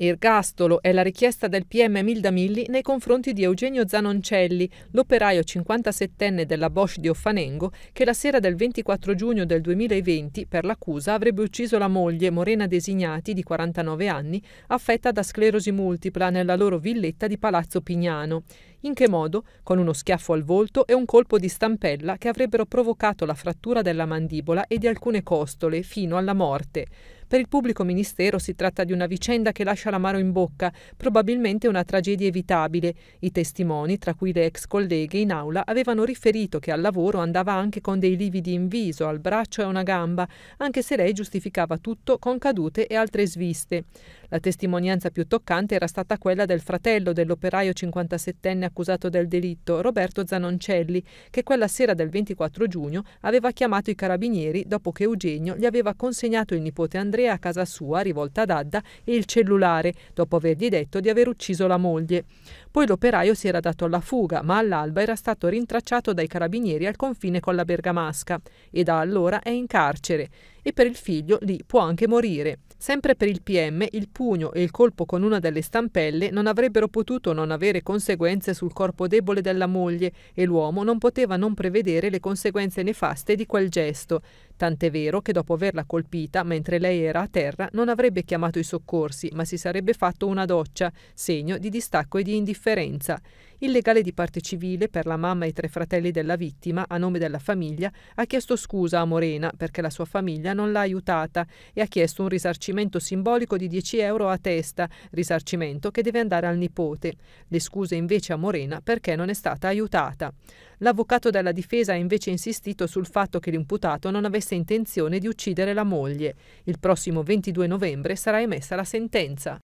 Ergastolo è la richiesta del PM Milda Milli nei confronti di Eugenio Zanoncelli, l'operaio 57enne della Bosch di Offanengo, che la sera del 24 giugno del 2020 per l'accusa avrebbe ucciso la moglie Morena Designati di 49 anni, affetta da sclerosi multipla nella loro villetta di Palazzo Pignano. In che modo? Con uno schiaffo al volto e un colpo di stampella che avrebbero provocato la frattura della mandibola e di alcune costole fino alla morte. Per il pubblico ministero si tratta di una vicenda che lascia l'amaro in bocca, probabilmente una tragedia evitabile. I testimoni, tra cui le ex colleghe in aula, avevano riferito che al lavoro andava anche con dei lividi in viso, al braccio e a una gamba, anche se lei giustificava tutto con cadute e altre sviste. La testimonianza più toccante era stata quella del fratello dell'operaio 57enne accusato del delitto, Roberto Zanoncelli, che quella sera del 24 giugno aveva chiamato i carabinieri dopo che Eugenio gli aveva consegnato il nipote Andrea Andrea a casa sua, rivolta ad Adda, e il cellulare, dopo avergli detto di aver ucciso la moglie. Poi l'operaio si era dato alla fuga, ma all'alba era stato rintracciato dai carabinieri al confine con la Bergamasca e da allora è in carcere e per il figlio lì può anche morire. Sempre per il PM, il pugno e il colpo con una delle stampelle non avrebbero potuto non avere conseguenze sul corpo debole della moglie e l'uomo non poteva non prevedere le conseguenze nefaste di quel gesto. Tant'è vero che dopo averla colpita, mentre lei era a terra, non avrebbe chiamato i soccorsi, ma si sarebbe fatto una doccia, segno di distacco e di indifferenza. Il legale di parte civile per la mamma e i tre fratelli della vittima, a nome della famiglia, ha chiesto scusa a Morena perché la sua famiglia non l'ha aiutata e ha chiesto un risarcimento simbolico di 10 euro a testa, risarcimento che deve andare al nipote. Le scuse invece a Morena perché non è stata aiutata. L'avvocato della difesa ha invece insistito sul fatto che l'imputato non avesse intenzione di uccidere la moglie. Il prossimo 22 novembre sarà emessa la sentenza.